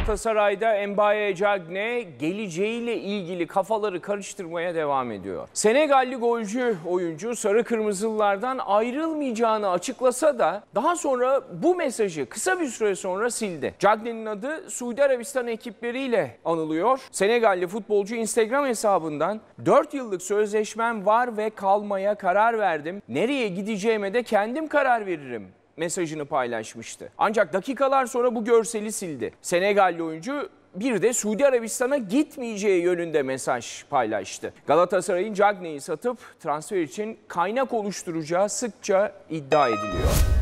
Galatasaray'da Embaye Cagne geleceğiyle ilgili kafaları karıştırmaya devam ediyor. Senegalli golcü oyuncu sarı kırmızılılardan ayrılmayacağını açıklasa da daha sonra bu mesajı kısa bir süre sonra sildi. Cagne'nin adı Suudi Arabistan ekipleriyle anılıyor. Senegalli futbolcu Instagram hesabından 4 yıllık sözleşmem var ve kalmaya karar verdim. Nereye gideceğime de kendim karar veririm mesajını paylaşmıştı. Ancak dakikalar sonra bu görseli sildi. Senegalli oyuncu bir de Suudi Arabistan'a gitmeyeceği yönünde mesaj paylaştı. Galatasaray'ın Cagney'i satıp transfer için kaynak oluşturacağı sıkça iddia ediliyor.